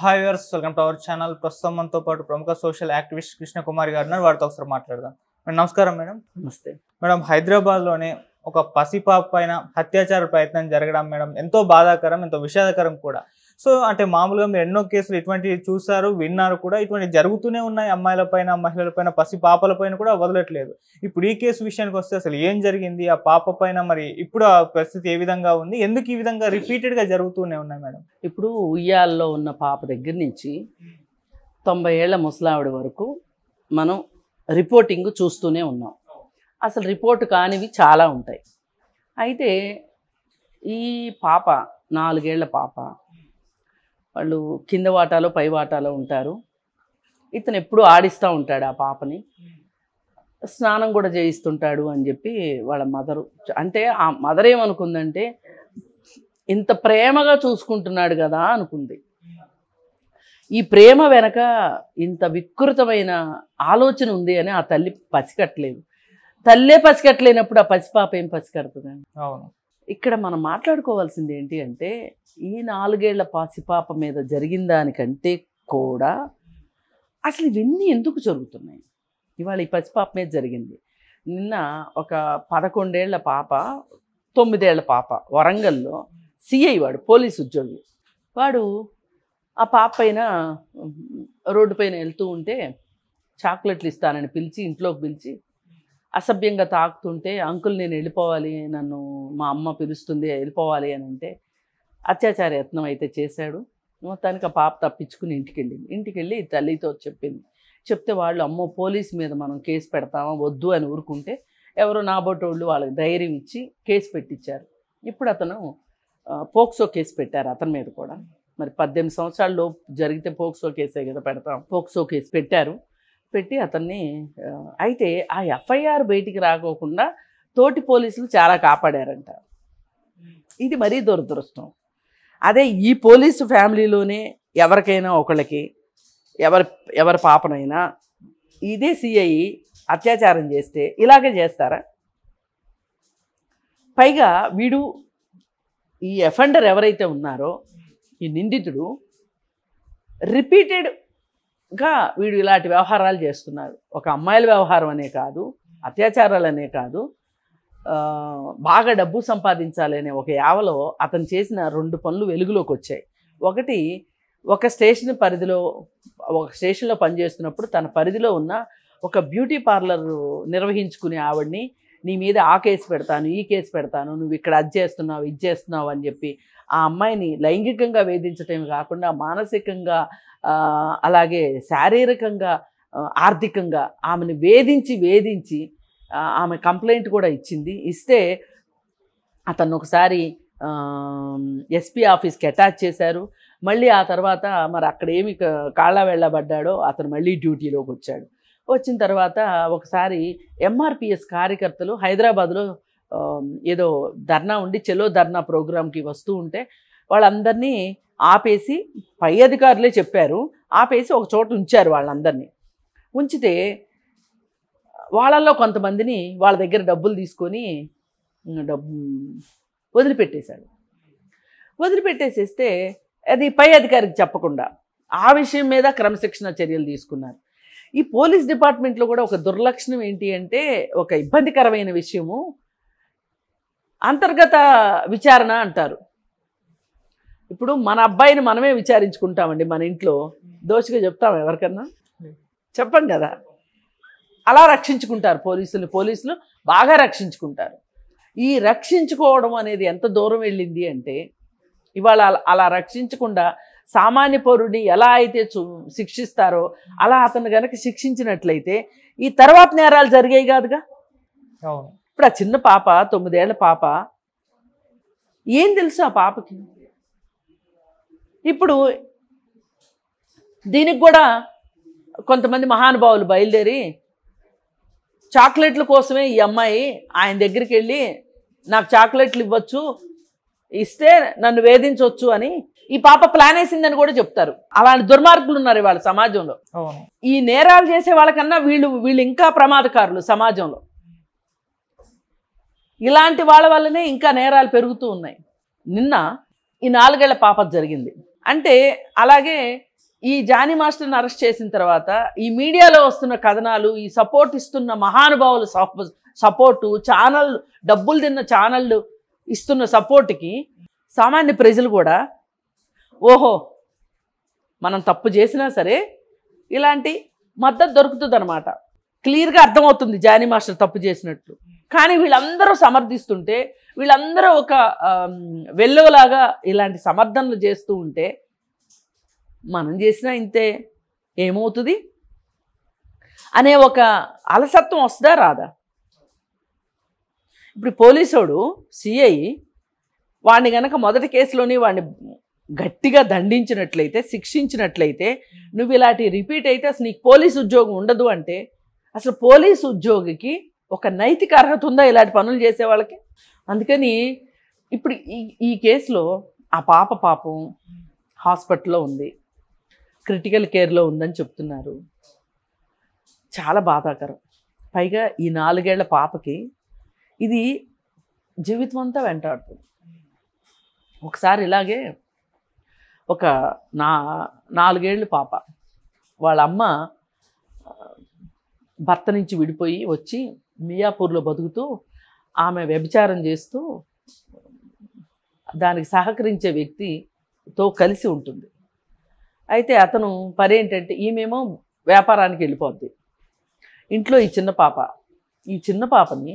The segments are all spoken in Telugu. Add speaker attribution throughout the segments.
Speaker 1: hi viewers welcome to our channel ప్రస్తుతం మనతో పాటు ప్రముఖ సోషల్ యాక్టివిస్ట్ కృష్ణకుమార్ గారు ఉన్నారు వారితో ఒకసారి మాట్లాడదాం మేడం నమస్కారం మేడం నమస్తే మేడం హైదరాబాద్లోనే ఒక పసిపాప పైన అత్యాచార ప్రయత్నం జరగడం మేడం ఎంతో బాధాకరం ఎంతో విషాదకరం కూడా సో అంటే మామూలుగా మీరు ఎన్నో కేసులు ఇటువంటివి చూశారు విన్నారు కూడా ఇటువంటి జరుగుతూనే ఉన్నాయి అమ్మాయిల పైన మహిళల పైన పసి పాపల పైన కూడా వదలట్లేదు ఇప్పుడు ఈ కేసు విషయానికి వస్తే అసలు ఏం జరిగింది ఆ పాప పైన మరి ఇప్పుడు ఆ పరిస్థితి ఏ విధంగా ఉంది ఎందుకు ఈ విధంగా రిపీటెడ్గా జరుగుతూనే ఉన్నాయి మేడం ఇప్పుడు ఉయ్యాల్లో ఉన్న పాప దగ్గర నుంచి తొంభై ఏళ్ల ముసలావిడ వరకు మనం రిపోర్టింగ్ చూస్తూనే ఉన్నాం అసలు రిపోర్ట్ కానివి చాలా ఉంటాయి అయితే ఈ పాప నాలుగేళ్ల పాప వాళ్ళు కింద వాటాలో పై వాటాలో ఉంటారు ఇతను ఎప్పుడు ఆడిస్తూ ఉంటాడు ఆ పాపని స్నానం కూడా చేయిస్తుంటాడు అని చెప్పి వాళ్ళ మదరు అంటే ఆ మదర్ ఏమనుకుందంటే ఇంత ప్రేమగా చూసుకుంటున్నాడు కదా అనుకుంది ఈ ప్రేమ వెనక ఇంత వికృతమైన ఆలోచన ఉంది అని ఆ తల్లి పసికట్లేదు తల్లే పసికట్టలేనప్పుడు ఆ పసిపాప ఏం పసికడుతుంది అవును ఇక్కడ మనం మాట్లాడుకోవాల్సింది ఏంటి అంటే ఈ నాలుగేళ్ల పాసిపాప మీద జరిగిన దానికంటే కూడా అసలు ఇవన్నీ ఎందుకు జరుగుతున్నాయి ఇవాళ ఈ పసిపాప మీద జరిగింది నిన్న ఒక పదకొండేళ్ల పాప తొమ్మిదేళ్ల పాప వరంగల్లో సిఐ వాడు పోలీసు ఉద్యోగి వాడు ఆ పాప పైన రోడ్డు పైన వెళ్తూ ఉంటే చాక్లెట్లు ఇస్తానని పిలిచి ఇంట్లోకి పిలిచి అసభ్యంగా తాకుతుంటే అంకుల్ నేను వెళ్ళిపోవాలి నన్ను మా అమ్మ పిలుస్తుంది వెళ్ళిపోవాలి అని అంటే అత్యాచార యత్నం అయితే చేశాడు మొత్తానికి ఆ పాప తప్పించుకుని ఇంటికి వెళ్ళింది ఇంటికి వెళ్ళి తల్లితో చెప్పింది చెప్తే వాళ్ళు అమ్మో పోలీస్ మీద మనం కేసు పెడతామా వద్దు అని ఊరుకుంటే ఎవరో నాబోటోళ్ళు వాళ్ళకి ధైర్యం ఇచ్చి కేసు పెట్టించారు ఇప్పుడు అతను పోక్సో కేసు పెట్టారు అతని మీద కూడా మరి పద్దెనిమిది సంవత్సరాల్లో జరిగితే పోక్సో కేసే కదా పెడతాం పోక్సో కేసు పెట్టారు పెట్టి అతన్ని అయితే ఆ ఎఫ్ఐఆర్ బయటికి రాకోకుండా తోటి పోలీసులు చాలా కాపాడారంట ఇది మరీ దురదృష్టం అదే ఈ పోలీసు ఫ్యామిలీలోనే ఎవరికైనా ఒకళ్ళకి ఎవరి ఎవరి పాపనైనా ఇదే సిఐ అత్యాచారం చేస్తే ఇలాగే చేస్తారా పైగా వీడు ఈ ఎఫెండర్ ఎవరైతే ఉన్నారో ఈ నిందితుడు రిపీటెడ్ ఇంకా వీడు ఇలాంటి వ్యవహారాలు చేస్తున్నారు ఒక అమ్మాయిల వ్యవహారం అనే కాదు అత్యాచారాలు అనే కాదు బాగా డబ్బు సంపాదించాలనే ఒక యావలో అతను చేసిన రెండు పనులు వెలుగులోకి వచ్చాయి ఒకటి ఒక స్టేషన్ పరిధిలో ఒక స్టేషన్లో పనిచేస్తున్నప్పుడు తన పరిధిలో ఉన్న ఒక బ్యూటీ పార్లర్ నిర్వహించుకునే ఆవిడ్ని నీ మీద ఆ కేసు పెడతాను ఈ కేసు పెడతాను నువ్వు ఇక్కడ అది చేస్తున్నావు ఇది చేస్తున్నావు అని చెప్పి ఆ అమ్మాయిని లైంగికంగా వేధించటమే కాకుండా మానసికంగా అలాగే శారీరకంగా ఆర్థికంగా ఆమెను వేధించి వేధించి ఆమె కంప్లైంట్ కూడా ఇచ్చింది ఇస్తే అతను ఒకసారి ఎస్పీ ఆఫీస్కి అటాచ్ చేశారు మళ్ళీ ఆ తర్వాత మరి అక్కడ ఏమి కాళ్ళ వెళ్ళబడ్డాడో అతను మళ్ళీ డ్యూటీలోకి వచ్చాడు వచ్చిన తర్వాత ఒకసారి ఎంఆర్పిఎస్ కార్యకర్తలు హైదరాబాద్లో ఏదో ధర్నా ఉండి చెలో ధర్నా ప్రోగ్రాంకి వస్తూ ఉంటే వాళ్ళందరినీ ఆపేసి పై అధికారులే చెప్పారు ఆపేసి ఒక చోట ఉంచారు వాళ్ళందరినీ ఉంచితే వాళ్ళల్లో కొంతమందిని వాళ్ళ దగ్గర డబ్బులు తీసుకొని డబ్బు వదిలిపెట్టేశాడు వదిలిపెట్టేసేస్తే అది పై అధికారికి చెప్పకుండా ఆ విషయం మీద క్రమశిక్షణ చర్యలు తీసుకున్నారు ఈ పోలీస్ డిపార్ట్మెంట్లో కూడా ఒక దుర్లక్షణం ఏంటి అంటే ఒక ఇబ్బందికరమైన విషయము అంతర్గత విచారణ అంటారు ఇప్పుడు మన అబ్బాయిని మనమే విచారించుకుంటామండి మన ఇంట్లో దోషిగా చెప్తాం ఎవరికన్నా చెప్పం కదా అలా రక్షించుకుంటారు పోలీసులు పోలీసులు బాగా రక్షించుకుంటారు ఈ రక్షించుకోవడం అనేది ఎంత దూరం వెళ్ళింది అంటే ఇవాళ అలా రక్షించకుండా సామాన్య పౌరుడిని ఎలా అయితే శిక్షిస్తారో అలా అతను కనుక శిక్షించినట్లయితే ఈ తర్వాత నేరాలు జరిగాయి కాదుగా ఇప్పుడు ఆ చిన్న పాప తొమ్మిదేళ్ల పాప ఏం తెలుసు ఆ పాపకి ఇప్పుడు దీనికి కూడా కొంతమంది మహానుభావులు బయలుదేరి చాక్లెట్ల కోసమే ఈ అమ్మాయి ఆయన దగ్గరికి వెళ్ళి నాకు చాక్లెట్లు ఇవ్వచ్చు ఇస్తే నన్ను వేధించవచ్చు అని ఈ పాప ప్లాన్ వేసిందని కూడా చెప్తారు అలాంటి దుర్మార్గులు ఉన్నారు వాళ్ళ సమాజంలో ఈ నేరాలు చేసే వాళ్ళకన్నా వీళ్ళు వీళ్ళు ఇంకా ప్రమాదకారులు సమాజంలో ఇలాంటి వాళ్ళ వల్లనే ఇంకా నేరాలు పెరుగుతూ ఉన్నాయి నిన్న ఈ నాలుగేళ్ల పాప జరిగింది అంటే అలాగే ఈ జానీ మాస్టర్ని అరెస్ట్ చేసిన తర్వాత ఈ మీడియాలో వస్తున్న కథనాలు ఈ సపోర్ట్ ఇస్తున్న మహానుభావులు సపోర్టు ఛానల్ డబ్బులు తిన్న ఛానళ్ళు ఇస్తున్న సపోర్ట్కి సామాన్య ప్రజలు కూడా ఓహో మనం తప్పు చేసినా సరే ఇలాంటి మద్దతు దొరుకుతుంది అనమాట క్లియర్గా అర్థమవుతుంది జానీ మాస్టర్ తప్పు చేసినట్లు కానీ వీళ్ళందరూ సమర్థిస్తుంటే వీళ్ళందరూ ఒక వెల్లువలాగా ఇలాంటి సమర్థనలు చేస్తూ ఉంటే మనం చేసినా ఇంతే ఏమవుతుంది అనే ఒక అలసత్వం వస్తుందా రాదా ఇప్పుడు పోలీసోడు సిఐ వాడిని గనక మొదటి కేసులోని వాడిని గట్టిగా దండించినట్లయితే శిక్షించినట్లయితే నువ్వు ఇలాంటి రిపీట్ అయితే అసలు నీకు పోలీసు ఉద్యోగం ఉండదు అంటే అసలు పోలీసు ఉద్యోగికి ఒక నైతిక అర్హత ఉందా ఇలాంటి పనులు చేసే వాళ్ళకి అందుకని ఇప్పుడు ఈ ఈ కేసులో ఆ పాప పాపం హాస్పిటల్లో ఉంది క్రిటికల్ కేర్లో ఉందని చెప్తున్నారు చాలా బాధాకరం పైగా ఈ నాలుగేళ్ల పాపకి ఇది జీవితం అంతా వెంటాడుతుంది ఒకసారి ఇలాగే ఒక నా నాలుగేళ్ళు పాప వాళ్ళ అమ్మ భర్త నుంచి విడిపోయి వచ్చి మియాపూర్లో బతుకుతూ ఆమె వ్యభిచారం చేస్తూ దానికి సహకరించే వ్యక్తితో కలిసి ఉంటుంది అయితే అతను పని ఏంటంటే ఈమెమో వ్యాపారానికి వెళ్ళిపోద్ది ఇంట్లో ఈ చిన్న పాప ఈ చిన్న పాపని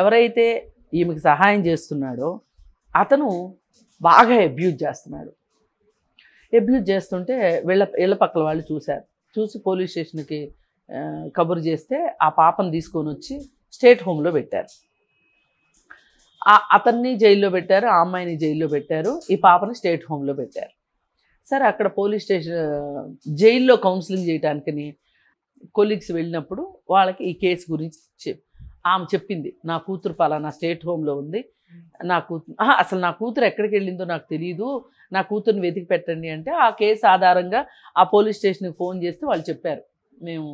Speaker 1: ఎవరైతే ఈమెకి సహాయం చేస్తున్నాడో అతను బాగా అబ్యూజ్ చేస్తున్నాడు అబ్యూజ్ చేస్తుంటే వీళ్ళ వీళ్ళ పక్కల వాళ్ళు చూశారు చూసి పోలీస్ స్టేషన్కి కబురు చేస్తే ఆ పాపను తీసుకొని వచ్చి స్టేట్ హోమ్లో పెట్టారు అతన్ని జైల్లో పెట్టారు ఆ అమ్మాయిని జైల్లో పెట్టారు ఈ పాపని స్టేట్ హోమ్లో పెట్టారు సార్ అక్కడ పోలీస్ స్టేషన్ జైల్లో కౌన్సిలింగ్ చేయడానికని కొలీగ్స్ వెళ్ళినప్పుడు వాళ్ళకి ఈ కేసు గురించి ఆమె చెప్పింది నా కూతురు పలానా స్టేట్ హోమ్లో ఉంది నా కూతురు అసలు నా కూతురు ఎక్కడికి వెళ్ళిందో నాకు తెలియదు నా కూతుర్ని వెతికి పెట్టండి అంటే ఆ కేసు ఆధారంగా ఆ పోలీస్ స్టేషన్కి ఫోన్ చేస్తే వాళ్ళు చెప్పారు మేము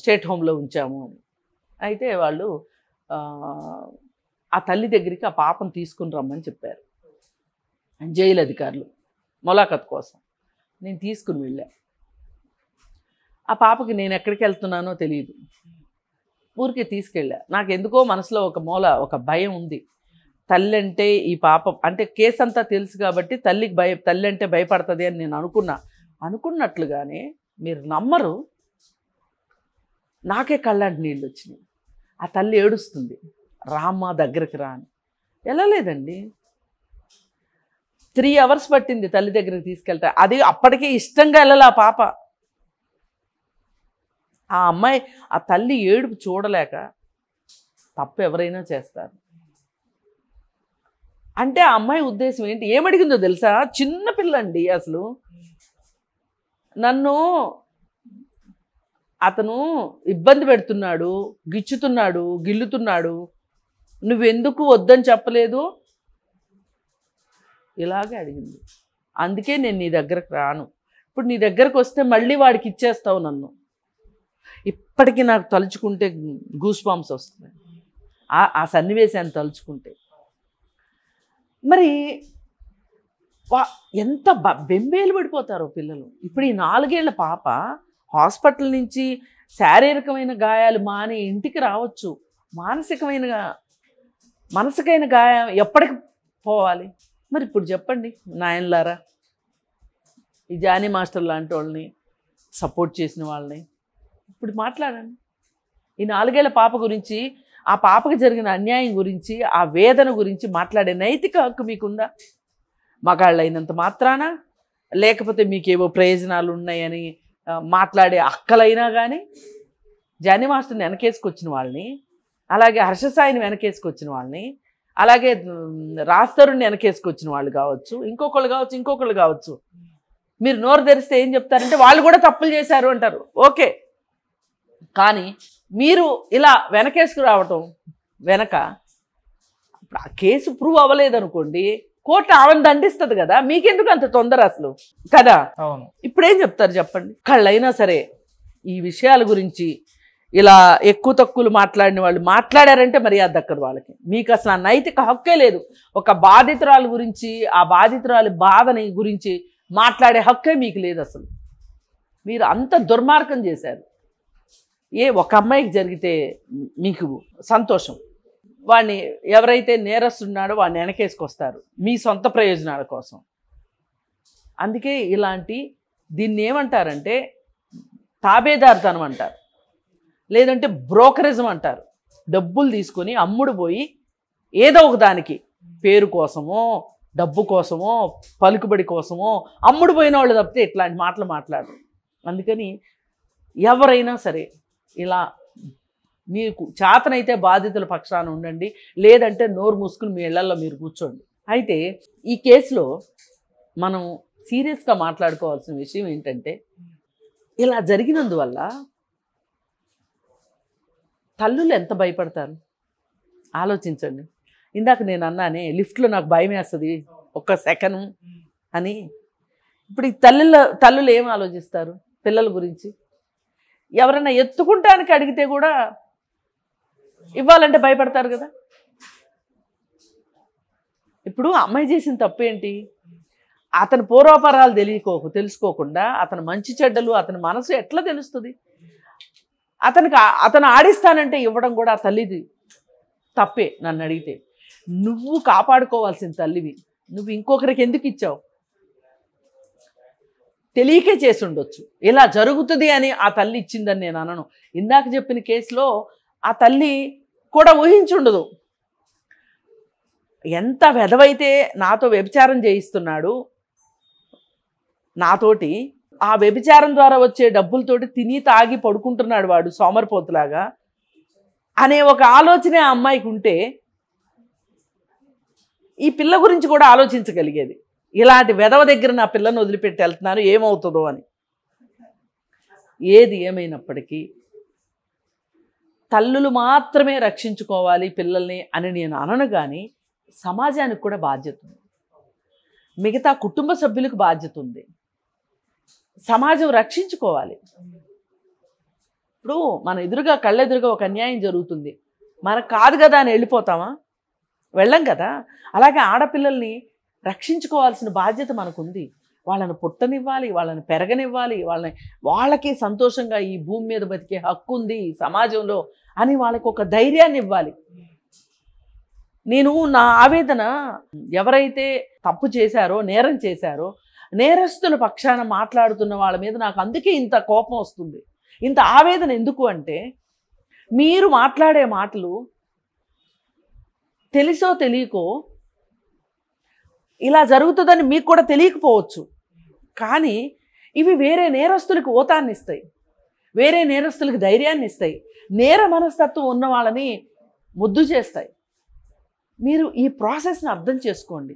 Speaker 1: స్టేట్ హోమ్లో ఉంచాము అని అయితే వాళ్ళు ఆ తల్లి దగ్గరికి ఆ పాపను తీసుకుని రమ్మని చెప్పారు జైలు అధికారులు ములాఖత్ కోసం నేను తీసుకుని వెళ్ళా ఆ పాపకి నేను ఎక్కడికి వెళ్తున్నానో తెలియదు ఊరికే తీసుకెళ్ళా నాకు ఎందుకో మనసులో ఒక మూల ఒక భయం ఉంది తల్లి అంటే ఈ పాపం అంటే కేసు అంతా తెలుసు కాబట్టి తల్లికి భయ తల్లి అంటే భయపడుతుంది అని నేను అనుకున్నా అనుకున్నట్లుగానే మీరు నమ్మరు నాకే కళ్ళంటి నీళ్ళు వచ్చినాయి ఆ తల్లి ఏడుస్తుంది రామ్మ దగ్గరికి రా అని ఎలా లేదండి త్రీ అవర్స్ పట్టింది తల్లి దగ్గరికి తీసుకెళ్తా అది అప్పటికే ఇష్టంగా వెళ్ళాలి ఆ పాప ఆ అమ్మాయి ఆ తల్లి ఏడుపు చూడలేక తప్పు ఎవరైనా చేస్తారు అంటే ఆ అమ్మాయి ఉద్దేశం ఏంటి ఏమడిగిందో తెలుసా చిన్న పిల్లండి అసలు నన్ను అతను ఇబ్బంది పెడుతున్నాడు గిచ్చుతున్నాడు గిల్లుతున్నాడు నువ్వెందుకు వద్దని చెప్పలేదు ఇలాగే అడిగింది అందుకే నేను నీ దగ్గరకు రాను ఇప్పుడు నీ దగ్గరకు వస్తే మళ్ళీ వాడికి ఇచ్చేస్తావు నన్ను ఇప్పటికీ నాకు తలుచుకుంటే గూస్ బాంబ్స్ వస్తున్నాయి ఆ సన్నివేశాన్ని తలుచుకుంటే మరి వా ఎంత బెంబేలు పడిపోతారో పిల్లలు ఇప్పుడు ఈ నాలుగేళ్ల పాప హాస్పిటల్ నుంచి శారీరకమైన గాయాలు మాని ఇంటికి రావచ్చు మానసికమైన మనసుకైన గాయం ఎప్పటికి పోవాలి మరి ఇప్పుడు చెప్పండి నాయనలారా ఈ జానీ మాస్టర్ లాంటి వాళ్ళని సపోర్ట్ చేసిన వాళ్ళని ఇప్పుడు మాట్లాడండి ఈ నాలుగేళ్ల పాప గురించి ఆ పాపకు జరిగిన అన్యాయం గురించి ఆ వేదన గురించి మాట్లాడే నైతిక హక్కు మీకుందా మగాళ్ళు అయినంత మాత్రాన లేకపోతే మీకేవో ప్రయోజనాలు ఉన్నాయని మాట్లాడే అక్కలైనా కానీ జాని మాస్టర్ని వెనకేసుకొచ్చిన వాళ్ళని అలాగే హర్షసాయిని వెనకేసుకొచ్చిన వాళ్ళని అలాగే రాస్తరుణ్ణి వెనకేసుకొచ్చిన వాళ్ళు కావచ్చు ఇంకొకళ్ళు కావచ్చు ఇంకొకళ్ళు కావచ్చు మీరు నోరు తెరిస్తే ఏం చెప్తారంటే వాళ్ళు కూడా తప్పులు చేశారు అంటారు ఓకే కానీ మీరు ఇలా వెనకేసుకు రావటం వెనక ఇప్పుడు ఆ కేసు ప్రూవ్ అవ్వలేదనుకోండి కోర్టు ఆమెను దండిస్తుంది కదా మీకెందుకు అంత తొందర అసలు కదా అవును ఇప్పుడేం చెప్తారు చెప్పండి కళ్ళైనా సరే ఈ విషయాల గురించి ఇలా ఎక్కువ తక్కువలు మాట్లాడిన వాళ్ళు మాట్లాడారంటే మర్యాద దక్కదు వాళ్ళకి మీకు అసలు ఆ నైతిక హక్కే లేదు ఒక బాధితురాలు గురించి ఆ బాధితురాలి బాధని గురించి మాట్లాడే హక్కే మీకు లేదు అసలు మీరు అంత దుర్మార్గం చేశారు ఏ ఒక అమ్మాయికి జరిగితే మీకు సంతోషం వాడిని ఎవరైతే నేరస్తున్నాడో వాడిని వెనకేసుకొస్తారు మీ సొంత ప్రయోజనాల కోసం అందుకే ఇలాంటి దీన్ని ఏమంటారంటే తాబేదార్తనం అంటారు లేదంటే బ్రోకరిజం అంటారు డబ్బులు తీసుకొని అమ్ముడు పోయి ఏదో ఒక దానికి పేరు కోసమో డబ్బు కోసమో పలుకుబడి కోసమో అమ్ముడు పోయిన వాళ్ళు తప్పితే ఇట్లాంటి మాటలు మాట్లాడరు అందుకని ఎవరైనా సరే ఇలా మీకు చేతనైతే బాధితుల పక్షాన ఉండండి లేదంటే నోరు మూసుకుని మీ ఇళ్లలో మీరు కూర్చోండి అయితే ఈ కేసులో మనం సీరియస్గా మాట్లాడుకోవాల్సిన విషయం ఏంటంటే ఇలా జరిగినందువల్ల తల్లులు ఎంత భయపడతారు ఆలోచించండి ఇందాక నేను అన్నానే లిఫ్ట్లో నాకు భయం వేస్తుంది ఒక్క సెకను అని ఇప్పుడు ఈ తల్లుల తల్లులు ఏం ఆలోచిస్తారు పిల్లల గురించి ఎవరైనా ఎత్తుకుంటానికి అడిగితే కూడా ఇవ్వాలంటే భయపడతారు కదా ఇప్పుడు అమ్మాయి చేసిన తప్పేంటి అతని పూర్వపరాలు తెలియకోకు తెలుసుకోకుండా అతను మంచి చెడ్డలు అతని మనసు ఎట్లా తెలుస్తుంది అతనికి అతను ఆడిస్తానంటే ఇవ్వడం కూడా తల్లిది తప్పే నన్ను అడిగితే నువ్వు కాపాడుకోవాల్సిన తల్లివి నువ్వు ఇంకొకరికి ఎందుకు ఇచ్చావు తెలియకే చేసి ఉండొచ్చు ఇలా జరుగుతుంది అని ఆ తల్లి ఇచ్చిందని నేను అనను ఇందాక చెప్పిన కేసులో ఆ తల్లి కూడా ఊహించుండదు ఎంత వెధవైతే నాతో వ్యభిచారం చేయిస్తున్నాడు నాతోటి ఆ వ్యభిచారం ద్వారా వచ్చే డబ్బులతోటి తిని తాగి పడుకుంటున్నాడు వాడు సోమరిపోతులాగా అనే ఒక ఆలోచనే ఆ అమ్మాయికి ఉంటే ఈ పిల్ల గురించి కూడా ఆలోచించగలిగేది ఇలాంటి వెధవ దగ్గర నా పిల్లని వదిలిపెట్టి వెళ్తున్నాను ఏమవుతుందో అని ఏది ఏమైనప్పటికీ తల్లులు మాత్రమే రక్షించుకోవాలి పిల్లల్ని అని నేను అనను కానీ సమాజానికి కూడా బాధ్యత ఉంది మిగతా కుటుంబ సభ్యులకు బాధ్యత ఉంది సమాజం రక్షించుకోవాలి ఇప్పుడు మన ఎదురుగా కళ్ళెదురుగా ఒక అన్యాయం జరుగుతుంది మనకు కాదు కదా అని వెళ్ళిపోతామా వెళ్ళం కదా అలాగే ఆడపిల్లల్ని రక్షించుకోవాల్సిన బాధ్యత మనకుంది వాళ్ళని పుట్టనివ్వాలి వాళ్ళని పెరగనివ్వాలి వాళ్ళని వాళ్ళకి సంతోషంగా ఈ భూమి మీద బతికే హక్కు ఉంది ఈ సమాజంలో అని వాళ్ళకి ఒక ధైర్యాన్ని ఇవ్వాలి నేను నా ఆవేదన ఎవరైతే తప్పు చేశారో నేరం చేశారో నేరస్తుల పక్షాన మాట్లాడుతున్న వాళ్ళ మీద నాకు అందుకే ఇంత కోపం వస్తుంది ఇంత ఆవేదన ఎందుకు అంటే మీరు మాట్లాడే మాటలు తెలిసో తెలియకో ఇలా జరుగుతుందని మీకు కూడా తెలియకపోవచ్చు కానీ ఇవి వేరే నేరస్తులకు ఓతాన్ని ఇస్తాయి వేరే నేరస్తులకు ధైర్యాన్ని ఇస్తాయి నేర మనస్తత్వం ఉన్న వాళ్ళని ముద్దు చేస్తాయి మీరు ఈ ప్రాసెస్ని అర్థం చేసుకోండి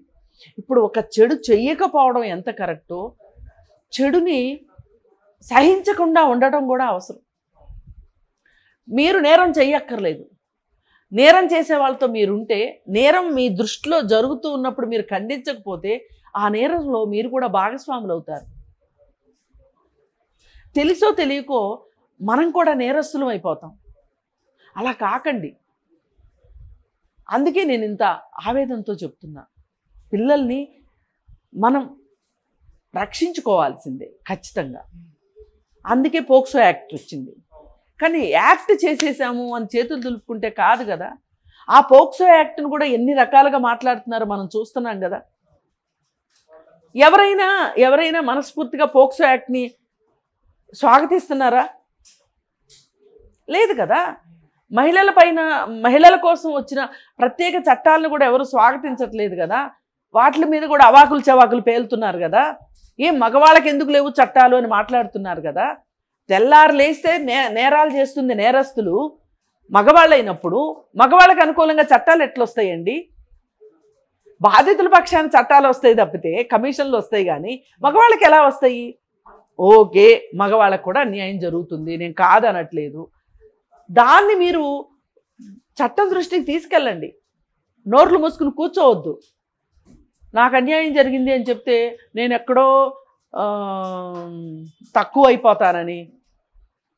Speaker 1: ఇప్పుడు ఒక చెడు చెయ్యకపోవడం ఎంత కరెక్టో చెడుని సహించకుండా ఉండటం కూడా అవసరం మీరు నేరం చెయ్యక్కర్లేదు నేరం చేసే వాళ్ళతో మీరుంటే నేరం మీ దృష్టిలో జరుగుతూ ఉన్నప్పుడు మీరు ఖండించకపోతే ఆ నేరంలో మీరు కూడా భాగస్వాములు అవుతారు తెలుసో తెలియకో మనం కూడా నేరస్తులం అయిపోతాం అలా కాకండి అందుకే నేను ఇంత ఆవేదనతో చెప్తున్నా పిల్లల్ని మనం రక్షించుకోవాల్సిందే ఖచ్చితంగా అందుకే పోక్సో యాక్ట్ వచ్చింది కానీ యాక్ట్ చేసేసాము అని చేతులు దులుపుకుంటే కాదు కదా ఆ పోక్సో యాక్ట్ను కూడా ఎన్ని రకాలుగా మాట్లాడుతున్నారో మనం చూస్తున్నాం కదా ఎవరైనా ఎవరైనా మనస్ఫూర్తిగా పోక్సో యాక్ట్ని స్వాగతిస్తున్నారా లేదు కదా మహిళల పైన మహిళల కోసం వచ్చిన ప్రత్యేక చట్టాలను కూడా ఎవరు స్వాగతించట్లేదు కదా వాటి మీద కూడా అవాకులు చవాకులు పేలుతున్నారు కదా ఏ మగవాళ్ళకి ఎందుకు లేవు చట్టాలు అని మాట్లాడుతున్నారు కదా తెల్లారు లేస్తే నే నేరాలు చేస్తుంది నేరస్తులు మగవాళ్ళైనప్పుడు మగవాళ్ళకి అనుకూలంగా చట్టాలు వస్తాయండి బాధితుల పక్షాన్ని చట్టాలు వస్తాయి తప్పితే కమిషన్లు వస్తాయి కానీ మగవాళ్ళకి ఎలా వస్తాయి ఓకే మగవాళ్ళకు కూడా అన్యాయం జరుగుతుంది నేను కాదనట్లేదు దాన్ని మీరు చట్టం దృష్టికి తీసుకెళ్ళండి నోర్లు మూసుకుని కూర్చోవద్దు నాకు అన్యాయం జరిగింది అని చెప్తే నేను ఎక్కడో తక్కువ అయిపోతానని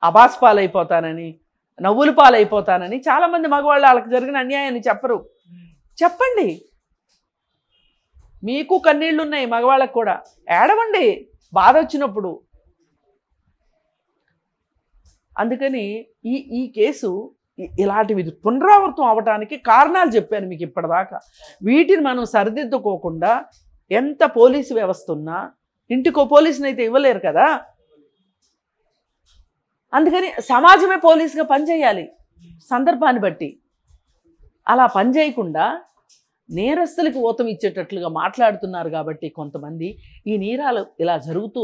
Speaker 1: అబాస్ పాలైపోతానని నవ్వులు పాలైపోతానని చాలామంది మగవాళ్ళు వాళ్ళకి జరిగిన అన్యాయాన్ని చెప్పరు చెప్పండి మీకు కన్నీళ్ళు ఉన్నాయి మగవాళ్ళకు కూడా ఏడవండి బాధ వచ్చినప్పుడు అందుకని ఈ ఈ కేసు ఇలాంటివి పునరావృతం అవటానికి కారణాలు చెప్పాను మీకు ఇప్పటిదాకా వీటిని మనం సరిదిద్దుకోకుండా ఎంత పోలీసు వ్యవస్థ ఉన్నా ఇంటికో పోలీసుని అయితే ఇవ్వలేరు కదా అందుకని సమాజమే పోలీసుగా పనిచేయాలి సందర్భాన్ని బట్టి అలా పనిచేయకుండా నేరస్తులకు ఊతం ఇచ్చేటట్లుగా మాట్లాడుతున్నారు కాబట్టి కొంతమంది ఈ నేరాలు ఇలా జరుగుతూ